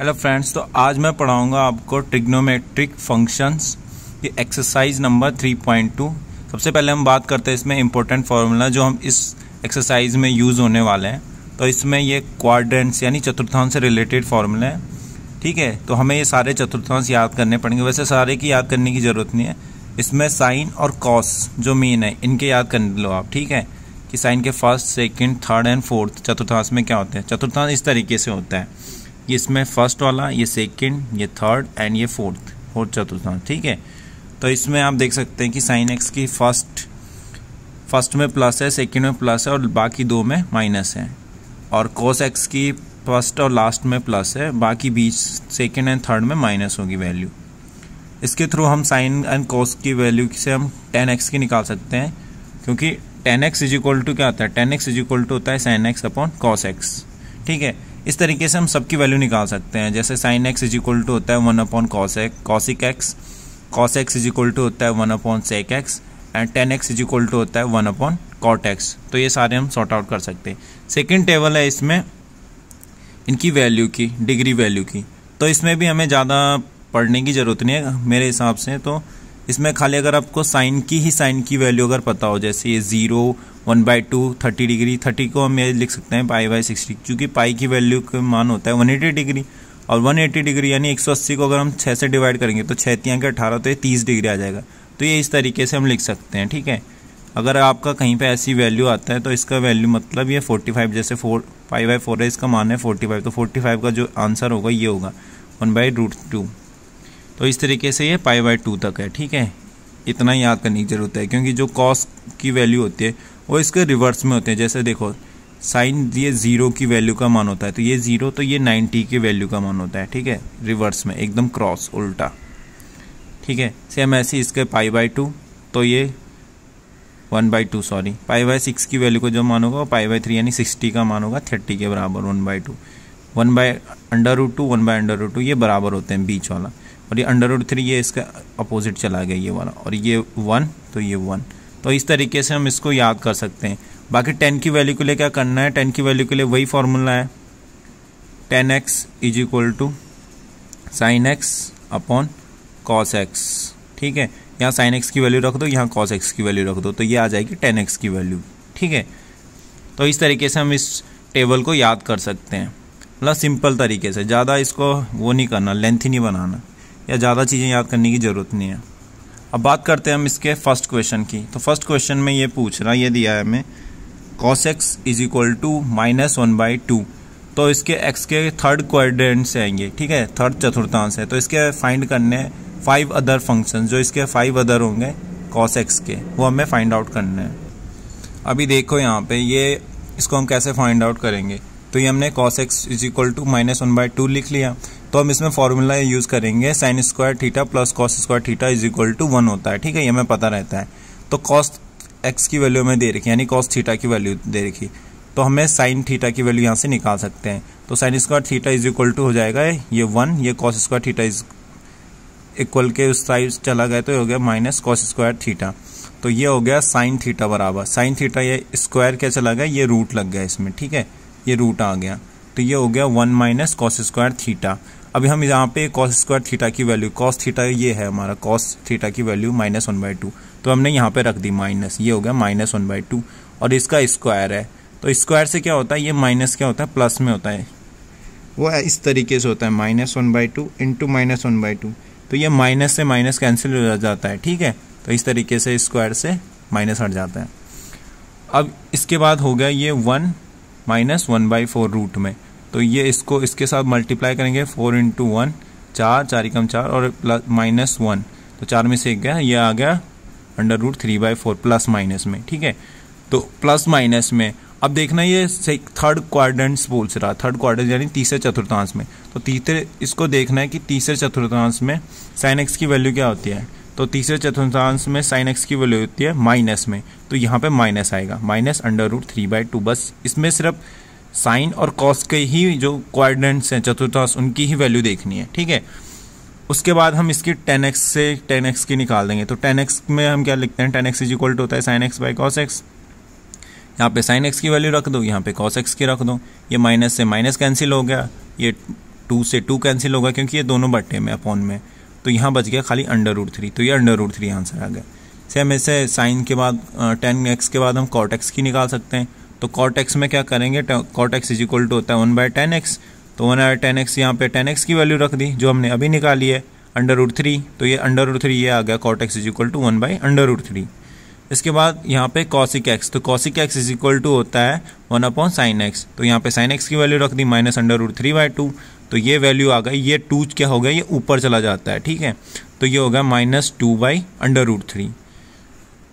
hello friends तो आज मैं पढ़ाऊंगा आपको ट्रिग्नोमेट्रिक फंक्शंस ये एक्सरसाइज नंबर 3.2 सबसे पहले हम बात करते हैं इसमें इम्पोर्टेंट फार्मूला जो हम इस एक्सरसाइज में यूज़ होने वाले हैं तो इसमें ये क्वाड्रेंट्स यानी चतुर्थांश से रिलेटेड फार्मूला है ठीक है तो हमें ये सारे चतुर्थांश याद करने पड़ेंगे वैसे सारे की याद करने की ज़रूरत नहीं है इसमें साइन और कॉस जो मेन है इनके याद कर लो आप ठीक है कि साइन के first second third and fourth चतुर्थांश में क्या होते हैं चतुर्थांश इस तरीके से होता है इसमें फर्स्ट वाला ये सेकंड ये थर्ड एंड ये फोर्थ फोर्थ चतुर्थांश ठीक है तो इसमें आप देख सकते हैं कि साइन एक्स की फर्स्ट फर्स्ट में प्लस है सेकंड में प्लस है और बाकी दो में माइनस है और कोस एक्स की फर्स्ट और लास्ट में प्लस है बाकी बीच सेकेंड एंड थर्ड में माइनस होगी वैल्यू इसके थ्रू हम साइन एंड कोस की वैल्यू से हम टेन एक्स की निकाल सकते हैं क्योंकि tan x is equal to क्या होता है tan x is equal to होता है sine x upon cos x ठीक है इस तरीके से हम सबकी वैल्यू निकाल सकते हैं जैसे sine x is equal to होता है one upon cos x cosec x cos x is equal to होता है one upon sec x and tan x is equal to होता है वन अपॉन कॉट एक्स तो ये सारे हम सॉर्ट आउट कर सकते हैं सेकेंड टेबल है इसमें इनकी वैल्यू की डिग्री वैल्यू की तो इसमें भी हमें ज़्यादा पढ़ने की ज़रूरत नहीं है मेरे हिसाब से तो इसमें खाली अगर आपको साइन की ही साइन की वैल्यू अगर पता हो जैसे ये zero one by two thirty degree thirty को हम ये लिख सकते हैं पाई बाई सिक्सटी क्योंकि पाई की वैल्यू का मान होता है वन एटी डिग्री और वन एटी डिग्री यानी एक सौ अस्सी को अगर हम छः से डिवाइड करेंगे तो छः तियाँ के अठारह तो ये तीस डिग्री आ जाएगा तो ये इस तरीके से हम लिख सकते हैं ठीक है अगर आपका कहीं पर ऐसी वैल्यू आता है तो इसका वैल्यू मतलब ये फोर्टी फाइव जैसे फोर फाइव बाई फोर है इसका मान है फोर्टी फाइव तो फोर्टी फाइव का जो आंसर होगा ये होगा वन बाई रूट टू तो इस तरीके से ये पाई बाई टू तक है ठीक है इतना ही याद करने की ज़रूरत है क्योंकि जो कॉस की वैल्यू होती है वो इसके रिवर्स में होते हैं जैसे देखो साइन ये ज़ीरो की वैल्यू का मान होता है तो ये ज़ीरो तो ये नाइन्टी की वैल्यू का मान होता है ठीक है रिवर्स में एकदम क्रॉस उल्टा ठीक है सेम ऐसे इसके पाई बाई टू तो ये one by two sorry pi by six की वैल्यू को जो मान होगा वो पाई बाई थ्री यानी सिक्सटी का मान होगा थर्टी के बराबर one by two one by under root two one by under root two ये बराबर होते हैं बीच वाला और ये अंडर रूट थ्री ये इसका अपोजिट चला गया ये वाला और ये वन तो ये वन तो इस तरीके से हम इसको याद कर सकते हैं बाकी टेन की वैल्यू के लिए क्या करना है टेन की वैल्यू के लिए वही फार्मूला है tan x is equal to sine x upon cos x ठीक है यहाँ साइन एक्स की वैल्यू रख दो यहाँ कॉस एक्स की वैल्यू रख दो तो ये आ जाएगी टेन एक्स की वैल्यू ठीक है तो इस तरीके से हम इस टेबल को याद कर सकते हैं मतलब सिंपल तरीके से ज़्यादा इसको वो नहीं करना लेंथ ही नहीं बनाना या ज़्यादा चीज़ें याद करने की ज़रूरत नहीं है अब बात करते हैं हम इसके फर्स्ट क्वेश्चन की तो फर्स्ट क्वेश्चन में ये पूछ रहा ये दिया है हमें cos x is equal to minus one by two तो इसके एक्स के थर्ड क्वाड्रेंट से आएंगे ठीक है थर्ड चतुर्थांश है तो इसके फाइंड करने फाइव अदर फंक्शन जो इसके फाइव अदर होंगे कॉस एक्स के वो हमें फाइंड आउट करने हैं अभी देखो यहाँ पे ये इसको हम कैसे फाइंड आउट करेंगे तो ये हमने cos x is equal to minus one by two लिख लिया तो हम इसमें फॉर्मूला यूज करेंगे sine square theta plus cos square theta is equal to one होता है ठीक है ये हमें पता रहता है तो कॉस एक्स की वैल्यू हमें दे रखी यानी कॉस थीटा की वैल्यू दे रखी तो हमें साइन थीटा की वैल्यू यहाँ से निकाल सकते हैं तो sine square theta is equal to हो जाएगा ये वन ये cos square theta is equal के उस साइड चला गया तो ये हो गया माइनस कॉस स्क्वायर थीटा तो ये हो गया साइन थीटा बराबर साइन थीटा ये स्क्वायर क्या चला गया ये रूट लग गया इसमें ठीक है ये रूट आ गया तो ये हो गया one minus cos square theta अभी हम यहाँ पे कॉस स्क्वायर थीटा की वैल्यू कॉस थीटा ये है हमारा कॉस थीटा की value minus one by two तो हमने यहाँ पे रख दी माइनस ये हो गया माइनस वन बाई टू और इसका स्क्वायर है तो स्क्वायर से क्या होता है ये माइनस क्या होता है प्लस में होता है वो है इस तरीके से होता है minus one by two into minus one by two तो ये माइनस से माइनस कैंसिल हो जाता है ठीक है तो इस तरीके से स्क्वायर से माइनस हट जाता है अब इसके बाद हो गया ये one minus one by four root में तो ये इसको इसके साथ मल्टीप्लाई करेंगे फोर इंटू वन चार चार एकम चार और प्लस माइनस वन तो चार में से एक गया ये आ गया under root three by four plus minus में ठीक है तो प्लस माइनस में अब देखना ये थर्ड क्वाड्रेंट्स बोल से रहा थर्ड क्वाड्रेंट यानी तीसरे चतुर्थांश में तो तीसरे इसको देखना है कि तीसरे चतुर्थांश में साइन एक्स की वैल्यू क्या होती है तो तीसरे चतुर्थांश में साइन एक्स की वैल्यू होती है माइनस में तो यहाँ पे माइनस आएगा minus under root three by two बस इसमें सिर्फ साइन और कॉस के ही जो क्वाड्रेंट्स हैं चतुर्थांश उनकी ही वैल्यू देखनी है ठीक है उसके बाद हम इसकी टेन एक्स से टेन एक्स की निकाल देंगे तो टेन एक्स में हम क्या लिखते हैं tan x is equal to होता है sine x by cos x यहाँ पे साइन एक्स की वैल्यू रख दो यहाँ पे कॉस एक्स की रख दो ये माइनस से माइनस कैंसिल हो गया ये टू से टू कैंसिल होगा क्योंकि ये दोनों बट्टे में अपॉन में तो यहाँ बच गया खाली अंडर रूट थ्री तो ये अंडर रूट थ्री आंसर आ गया सेम ऐसे साइन के बाद टेन एक्स के बाद हम कॉट एक्स की निकाल सकते हैं तो कॉटेक्स में क्या करेंगे कॉटेक्स इज इक्वल टू होता है वन बाय टेन एक्स तो वन बाय टेन एक्स यहाँ पर टेन एक्स की वैल्यू रख दी जो हमने अभी निकाली है अंडर रूट थ्री तो ये अंडर रूट थ्री ये आ गया cot x is equal to one by under root three इसके बाद यहाँ पे कॉसिक एक्स तो cosec x is equal to होता है वन अपॉन साइन एक्स तो यहाँ पे साइन एक्स की वैल्यू रख दी minus under root three by two तो ये वैल्यू आ गई ये टू क्या हो गया ये ऊपर चला जाता है ठीक है तो ये होगा minus two by under root three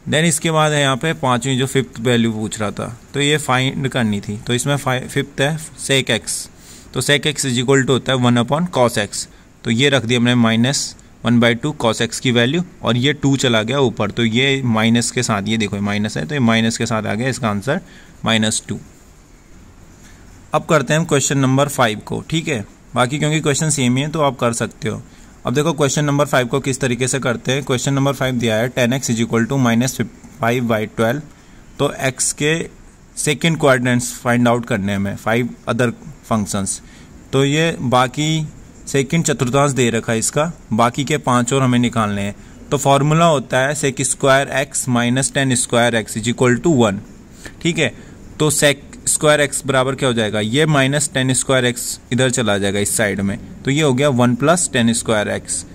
then इसके बाद है यहाँ पे पाँचवीं जो फिफ्थ वैल्यू पूछ रहा था तो ये फाइंड करनी थी तो इसमें फिफ्थ है सेक एक्स तो sec x is equal to होता है वन अपॉन कॉस एक्स तो ये रख दिया हमने minus one by two cos x की वैल्यू और ये टू चला गया ऊपर तो ये माइनस के साथ ये देखो ये माइनस है तो ये माइनस के साथ आ गया इसका आंसर माइनस टू अब करते हैं हम क्वेश्चन नंबर फाइव को ठीक है बाकी क्योंकि क्वेश्चन सेम ही है तो आप कर सकते हो अब देखो क्वेश्चन नंबर फाइव को किस तरीके से करते हैं क्वेश्चन नंबर फाइव दिया है tan x is equal to minus five by twelve तो एक्स के सेकेंड कोऑर्डिनेट्स फाइंड आउट करने में फाइव अदर फंक्शंस तो ये बाकी सेकेंड चतुर्थांश दे रखा है इसका बाकी के पाँच और हमें निकालने हैं तो फॉर्मूला होता है sec square x minus tan square x is equal to one ठीक है तो सेक स्क्वायर एक्स बराबर क्या हो जाएगा ये माइनस टेन स्क्वायर एक्स इधर चला जाएगा इस साइड में तो ये हो गया one plus tan square x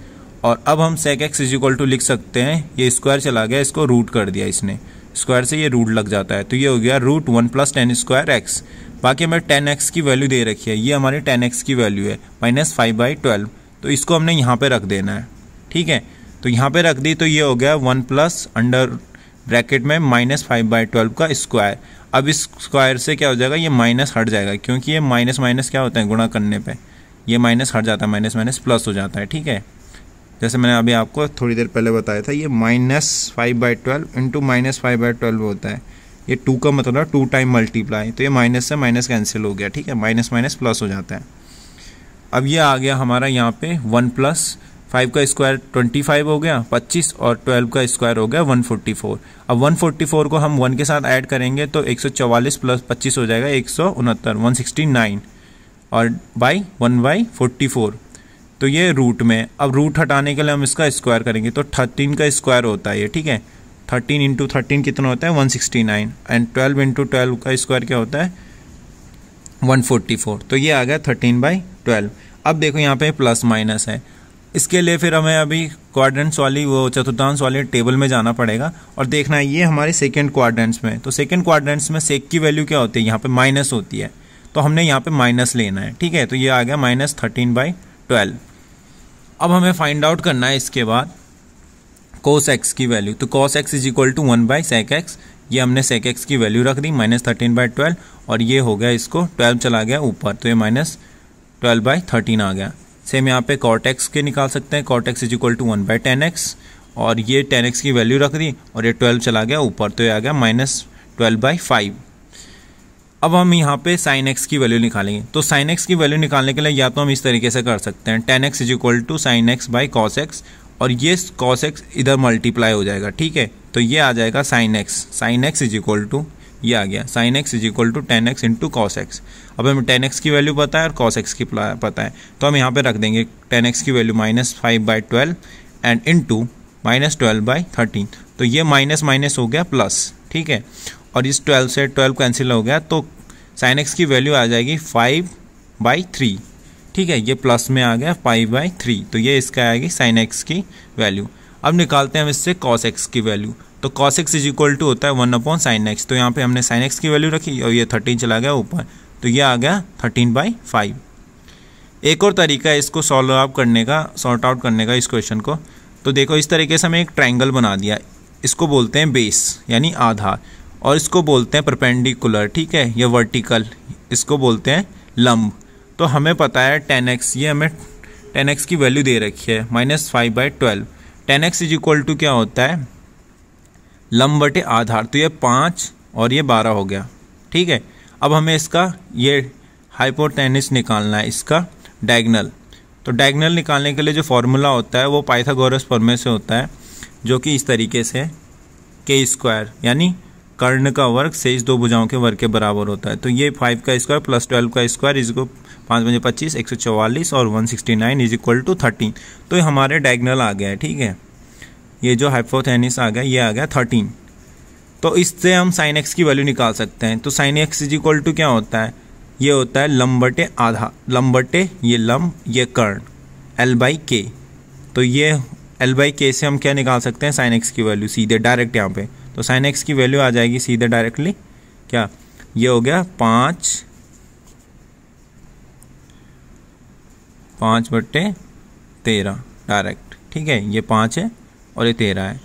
और अब हम sec x is equal to लिख सकते हैं ये स्क्वायर चला गया इसको रूट कर दिया इसने स्क्वायर से ये रूट लग जाता है तो ये हो गया root one plus tan square x बाकी हमें टेन एक्स की वैल्यू दे रखी है ये हमारी टेन एक्स की वैल्यू है माइनस फाइव बाई ट्वेल्व तो इसको हमने यहाँ पे रख देना है ठीक है तो यहाँ पे रख दी तो ये हो गया वन प्लस अंडर ब्रैकेट में माइनस फाइव बाई ट्वेल्व का स्क्वायर अब इस स्क्वायर से क्या हो जाएगा ये माइनस हट जाएगा क्योंकि ये माइनस माइनस क्या होता है गुणा करने पर ये माइनस हट जाता है माइनस माइनस प्लस हो जाता है ठीक है जैसे मैंने अभी आपको थोड़ी देर पहले बताया था ये minus five by twelve into minus five by twelve होता है ये टू का मतलब टू टाइम मल्टीप्लाई तो ये माइनस से माइनस कैंसिल हो गया ठीक है माइनस माइनस प्लस हो जाता है अब ये आ गया हमारा यहाँ पे वन प्लस फाइव का स्क्वायर ट्वेंटी फाइव हो गया पच्चीस और ट्वेल्व का स्क्वायर हो गया वन फोर्टी फोर अब वन फोर्टी फोर को हम वन के साथ ऐड करेंगे तो एक सौ चवालीस प्लस पच्चीस हो जाएगा एक सौ उनहत्तर वन सिक्सटी नाइन और by one by forty four तो ये रूट में अब रूट हटाने के लिए हम इसका स्क्वायर करेंगे तो थर्टीन का स्क्वायर होता है ये ठीक है थर्टीन इंटू थर्टीन कितना होता है one sixty nine and twelve into twelve का स्क्वायर क्या होता है वन फोर्टी फोर तो ये आ गया थर्टीन बाई ट्वेल्व अब देखो यहाँ पे प्लस माइनस है इसके लिए फिर हमें अभी क्वाड्रेंट्स वाली वो चतुर्थांश वाले टेबल में जाना पड़ेगा और देखना है ये हमारे सेकेंड क्वाड्रेंट्स में तो सेकेंड क्वाड्रेंट्स में सेक की वैल्यू क्या होती है यहाँ पे माइनस होती है तो हमने यहाँ पे माइनस लेना है ठीक है तो ये आ गया माइनस थर्टीन बाई ट्वेल्व अब हमें फाइंड आउट करना है इसके बाद कोस एक्स की वैल्यू तो cos x is equal to one by sec x ये हमने सेक एक्स की वैल्यू रख दी माइनस थर्टीन बाई ट्वेल्व और ये हो गया इसको ट्वेल्व चला गया ऊपर तो ये माइनस ट्वेल्व बाई थर्टीन आ गया सेम यहाँ पे कॉट एक्स के निकाल सकते हैं cot x is equal to one by tan x और ये टेन एक्स की वैल्यू रख दी और ये ट्वेल्व चला गया ऊपर तो ये आ गया माइनस ट्वेल्व बाई फाइव अब हम यहाँ पे साइन एक्स की वैल्यू निकालेंगे तो साइन एक्स की वैल्यू निकालने के लिए या तो हम इस तरीके से कर सकते हैं tan x is equal to sine x by cos x और ये कॉस एक्स इधर मल्टीप्लाई हो जाएगा ठीक है तो ये आ जाएगा sine x sine x is equal to ये आ गया sine x is equal to tan x into cos x अब हमें टेन एक्स की वैल्यू पता है और कॉस एक्स की पता है तो हम यहाँ पर रख देंगे टेन एक्स की value minus five by twelve and into minus twelve by thirteen तो ये माइनस माइनस हो गया प्लस ठीक है और इस ट्वेल्व से ट्वेल्व कैंसिल हो गया तो साइन एक्स की वैल्यू आ जाएगी फाइव बाई थ्री ठीक है ये प्लस में आ गया फाइव बाई थ्री तो ये इसका आएगी साइन एक्स की वैल्यू अब निकालते हैं हम इससे कॉस एक्स की वैल्यू तो cos x is equal to होता है वन अपॉन साइन एक्स तो यहाँ पे हमने साइन एक्स की वैल्यू रखी और ये थर्टीन चला गया ऊपर तो ये आ गया थर्टीन बाई फाइव एक और तरीका है इसको सॉल्व आउट करने का सॉर्ट आउट करने का इस क्वेश्चन को तो देखो इस तरीके से हमें एक ट्राइंगल बना दिया इसको बोलते हैं बेस यानी आधार और इसको बोलते हैं परपेंडिकुलर ठीक है या वर्टिकल इसको बोलते हैं लम्ब तो हमें पता है टेन एक्स ये हमें टेन एक्स की वैल्यू दे रखी है minus five by twelve tan x is equal to क्या होता है लम्ब बटे आधार तो ये पाँच और ये बारह हो गया ठीक है अब हमें इसका ये हाइपोटेनिस निकालना है इसका डायगनल तो डायगनल निकालने के लिए जो फॉर्मूला होता है वो पाइथागोरस फॉर्मे से होता है जो कि इस तरीके से के स्क्वायर यानी कर्ण का वर्ग शेष दो भुजाओं के वर्ग के बराबर होता है तो ये फाइव का स्क्वायर प्लस ट्वेल्व का स्क्वायर इसको पाँच बजे पच्चीस एक सौ चौवालीस और one sixty nine is equal to thirteen तो ये हमारे डायगनल आ गया है ठीक है ये जो हाइपोथेनिस आ गया ये आ गया थर्टीन तो इससे हम साइन एक्स की वैल्यू निकाल सकते हैं तो sine x is equal to क्या होता है ये होता है लम्बटे आधा लम्बटे ये लम्ब ये कर्ण एल बाई के तो ये एल बाई के से हम क्या निकाल सकते हैं साइन एक्स की वैल्यू सीधे डायरेक्ट यहाँ पर तो साइन एक्स की वैल्यू आ जाएगी सीधे डायरेक्टली क्या ये हो गया पाँच पाँच बट्टे तेरह डायरेक्ट ठीक है ये पाँच है और ये तेरह है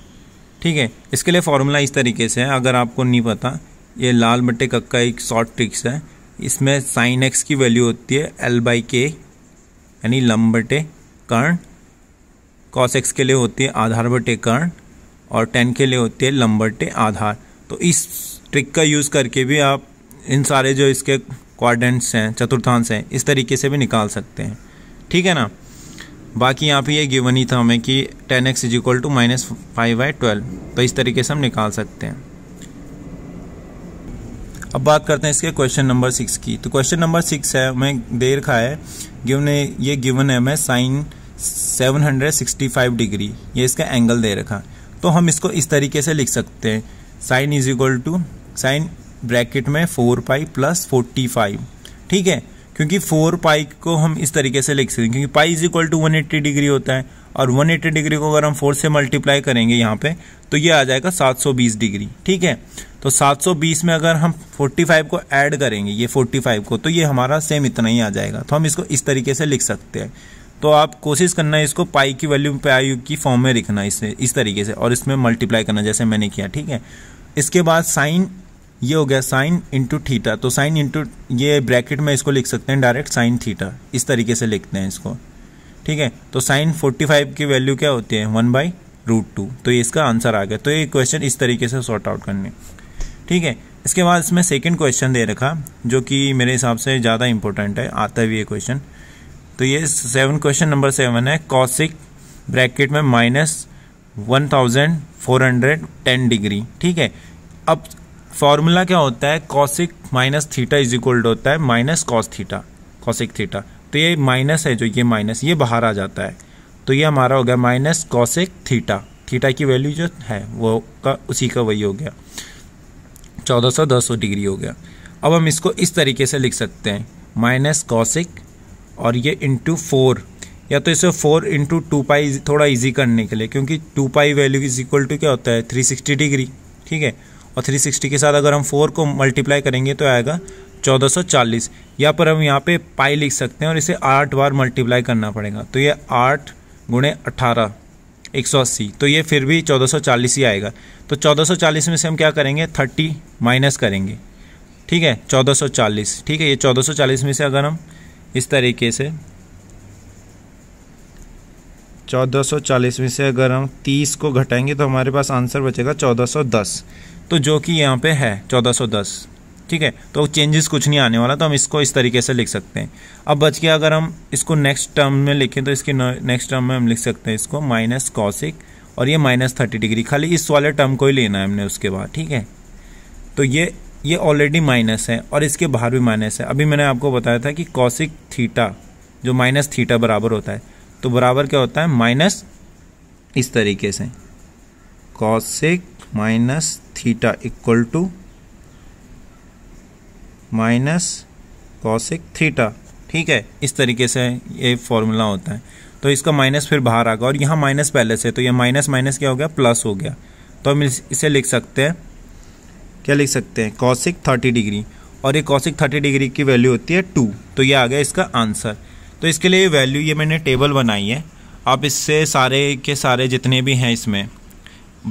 ठीक है इसके लिए फार्मूला इस तरीके से है अगर आपको नहीं पता ये लाल बट्टे कक का एक शॉर्ट ट्रिक्स है इसमें साइन एक्स की वैल्यू होती है एल बाई के यानी लम बटे कर्ण कॉस एक्स के लिए होती है आधार बटे कर्ण और टेन के लिए होती है लंबरटे आधार तो इस ट्रिक का यूज़ करके भी आप इन सारे जो इसके क्वाड्रेंट्स हैं चतुर्थांश हैं इस तरीके से भी निकाल सकते हैं ठीक है ना बाकी यहाँ पे ये गिवन ही था हमें कि tan x is equal to minus five by twelve तो इस तरीके से हम निकाल सकते हैं अब बात करते हैं इसके क्वेश्चन नंबर सिक्स की तो क्वेश्चन नंबर सिक्स है हमें दे रखा है गिवन ये गिवन है हमें sine seven hundred sixty five degree ये इसका एंगल दे रखा तो हम इसको इस तरीके से लिख सकते हैं sine is equal to sine bracket में four pi plus forty five ठीक है क्योंकि फोर पाई को हम इस तरीके से लिख सकते हैं क्योंकि pi is equal to one eighty degree होता है और वन एट्टी डिग्री को अगर हम फोर से मल्टीप्लाई करेंगे यहाँ पे तो ये आ जाएगा सात सौ बीस डिग्री ठीक है तो सात सौ बीस में अगर हम फोर्टी फाइव को ऐड करेंगे ये फोर्टी फाइव को तो ये हमारा सेम इतना ही आ जाएगा तो हम इसको इस तरीके से लिख सकते हैं तो आप कोशिश करना है इसको पाई की वैल्यू पाई की फॉर्म में लिखना इससे इस तरीके से और इसमें मल्टीप्लाई करना जैसे मैंने किया ठीक है इसके बाद साइन ये हो गया साइन इंटू थीटा तो साइन इंटू ये ब्रैकेट में इसको लिख सकते हैं डायरेक्ट साइन थीटा इस तरीके से लिखते हैं इसको ठीक है तो साइन फोर्टी फाइव की वैल्यू क्या होती है वन बाई रूट टू तो ये इसका आंसर आ गया तो ये क्वेश्चन इस तरीके से सॉर्ट आउट करने ठीक है इसके बाद इसमें सेकेंड क्वेश्चन दे रखा जो कि मेरे हिसाब से ज़्यादा इंपॉर्टेंट है आता भी ये क्वेश्चन तो ये सेवन क्वेश्चन नंबर सेवन है कॉसिक ब्रैकेट में minus one thousand four hundred ten degree ठीक है अब फॉर्मूला क्या होता है cosec minus theta is equal होता है minus cos theta cosec theta तो ये माइनस है जो ये माइनस ये बाहर आ जाता है तो ये हमारा हो गया माइनस कॉसिक थीटा थीटा की वैल्यू जो है वो का उसी का वही हो गया चौदह सौ दस डिग्री हो गया अब हम इसको इस तरीके से लिख सकते हैं माइनस कॉसिक और ये इंटू फोर या तो इसे फोर इंटू टू पाई थोड़ा इजी करने के लिए क्योंकि two pi value is equal to क्या होता है थ्री सिक्सटी डिग्री ठीक है और थ्री सिक्सटी के साथ अगर हम फोर को मल्टीप्लाई करेंगे तो आएगा चौदह सौ चालीस या पर हम यहाँ पे पाई लिख सकते हैं और इसे आठ बार मल्टीप्लाई करना पड़ेगा तो ये आठ गुणे अट्ठारह एक सौ अस्सी तो ये फिर भी चौदह सौ चालीस ही आएगा तो चौदह सौ चालीस में से हम क्या करेंगे थर्टी माइनस करेंगे ठीक है चौदह सौ चालीस ठीक है ये चौदह सौ चालीस में से अगर हम इस तरीके से 1440 में से अगर हम 30 को घटाएंगे तो हमारे पास आंसर बचेगा 1410 तो जो कि यहाँ पे है 1410 ठीक है तो चेंजेस कुछ नहीं आने वाला तो हम इसको इस तरीके से लिख सकते हैं अब बच गया अगर हम इसको नेक्स्ट टर्म में लिखें तो इसके नेक्स्ट टर्म में हम लिख सकते हैं इसको माइनस कॉसिक और ये माइनस थर्टी डिग्री खाली इस वाले टर्म को ही लेना है हमने उसके बाद ठीक है तो ये ये ऑलरेडी माइनस है और इसके बाहर भी माइनस है अभी मैंने आपको बताया था कि कौशिक थीटा जो माइनस थीटा बराबर होता है तो बराबर क्या होता है माइनस इस तरीके से cosec minus theta equal to minus cosec theta ठीक है इस तरीके से ये फॉर्मूला होता है तो इसका माइनस फिर बाहर आ गया और यहाँ माइनस पहले से तो ये माइनस माइनस क्या हो गया प्लस हो गया तो हम इसे लिख सकते हैं क्या लिख सकते हैं कौशिक थर्टी डिग्री और ये कौशिक थर्टी डिग्री की वैल्यू होती है टू तो ये आ गया इसका आंसर तो इसके लिए वैल्यू ये मैंने टेबल बनाई है आप इससे सारे के सारे जितने भी हैं इसमें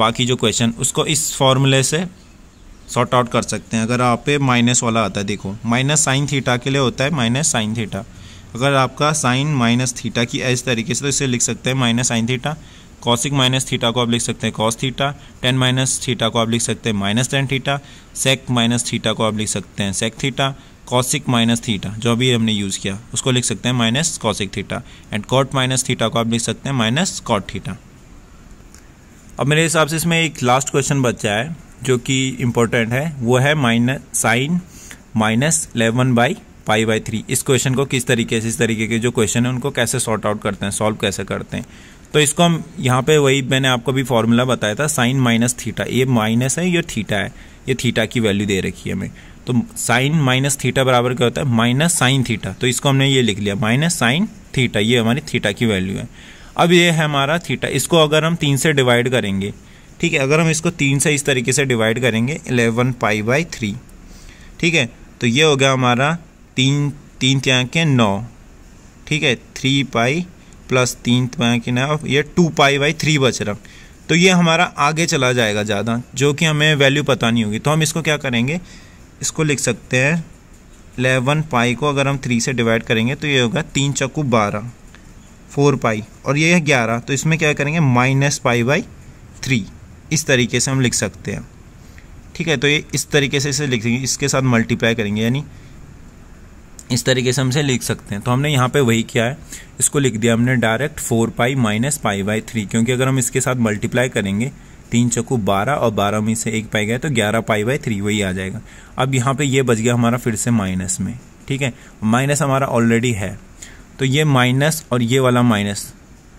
बाकी जो क्वेश्चन उसको इस फॉर्मूले से सॉर्ट आउट कर सकते हैं अगर आप पे माइनस वाला आता है देखो माइनस साइन थीटा के लिए होता है माइनस साइन थीटा अगर आपका साइन माइनस थीटा की इस तरीके से तो इसे लिख सकते हैं minus sine theta cosec minus theta को आप लिख सकते हैं cos theta tan minus theta को आप लिख सकते हैं minus tan theta sec minus theta को आप लिख सकते हैं sec theta cosec minus theta जो अभी हमने यूज़ किया उसको लिख सकते हैं minus cosec theta and cot minus theta को आप लिख सकते हैं माइनस कॉट थीटा अब मेरे हिसाब से इसमें एक लास्ट क्वेश्चन बचा है जो कि इम्पोर्टेंट है वो है minus sine minus eleven by pi by three इस क्वेश्चन को किस तरीके से इस तरीके के जो क्वेश्चन है उनको कैसे सॉर्ट आउट करते हैं सॉल्व कैसे करते हैं तो इसको हम यहाँ पे वही मैंने आपको भी फॉर्मूला बताया था साइन माइनस थीटा ये माइनस है ये थीटा है ये थीटा की वैल्यू दे रखी है हमें तो साइन माइनस थीटा बराबर क्या होता है माइनस साइन थीटा तो इसको हमने ये लिख लिया माइनस साइन थीटा ये हमारी थीटा की वैल्यू है अब ये है हमारा थीटा इसको अगर हम तीन से डिवाइड करेंगे ठीक है अगर हम इसको तीन से इस तरीके से डिवाइड करेंगे इलेवन पाई बाई थ्री ठीक है तो ये हो गया हमारा तीन तीन त्याँ के नौ ठीक है थ्री पाई प्लस तीन त्याँ के नौ ये टू पाई बाई थ्री बच रहा तो ये हमारा आगे चला जाएगा ज़्यादा जो कि हमें वैल्यू पता नहीं होगी तो हम इसको क्या करेंगे इसको लिख सकते हैं एलेवन पाई को अगर हम थ्री से डिवाइड करेंगे तो ये होगा तीन चक्कू बारह फोर पाई और ये है ग्यारह तो इसमें क्या करेंगे माइनस पाई बाई थ्री इस तरीके से हम लिख सकते हैं ठीक है तो ये इस तरीके से इसे लिखेंगे इसके साथ मल्टीप्लाई करेंगे यानी इस तरीके से हमसे लिख सकते हैं तो हमने यहाँ पे वही किया है इसको लिख दिया हमने direct four pi minus pi by three क्योंकि अगर हम इसके साथ मल्टीप्लाई करेंगे तीन चक्कू बारह और बारह में से एक पाई गया तो ग्यारह पाई बाई थ्री वही आ जाएगा अब यहाँ पे ये बच गया हमारा फिर से माइनस में ठीक है माइनस हमारा ऑलरेडी है तो ये माइनस और ये वाला माइनस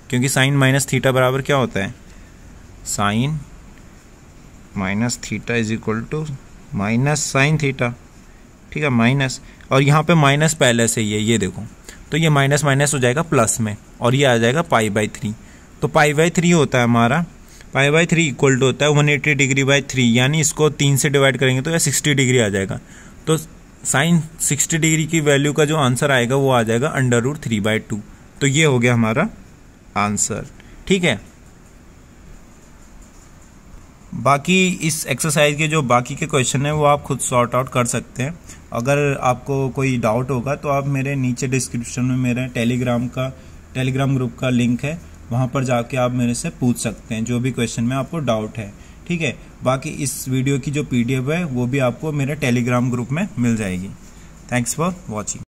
क्योंकि साइन माइनस थीटा बराबर क्या होता है sine minus theta is equal to minus sine theta ठीक है माइनस और यहाँ पे माइनस पहले से ही है ये देखो तो ये माइनस माइनस हो जाएगा प्लस में और ये आ जाएगा पाई बाई थ्री तो पाई बाई थ्री होता है हमारा pi by three equal to होता है one eighty degree by three यानी इसको तीन से डिवाइड करेंगे तो यह सिक्सटी डिग्री आ जाएगा तो साइन सिक्सटी डिग्री की वैल्यू का जो आंसर आएगा वो आ जाएगा under root three by two तो ये हो गया हमारा आंसर ठीक है बाकी इस एक्सरसाइज के जो बाकी के क्वेश्चन हैं वो आप खुद सॉर्ट आउट कर सकते हैं अगर आपको कोई डाउट होगा तो आप मेरे नीचे डिस्क्रिप्शन में मेरे टेलीग्राम का टेलीग्राम ग्रुप का लिंक है वहाँ पर जाके आप मेरे से पूछ सकते हैं जो भी क्वेश्चन में आपको डाउट है ठीक है बाकी इस वीडियो की जो पीडीएफ है वो भी आपको मेरे टेलीग्राम ग्रुप में मिल जाएगी थैंक्स फॉर वॉचिंग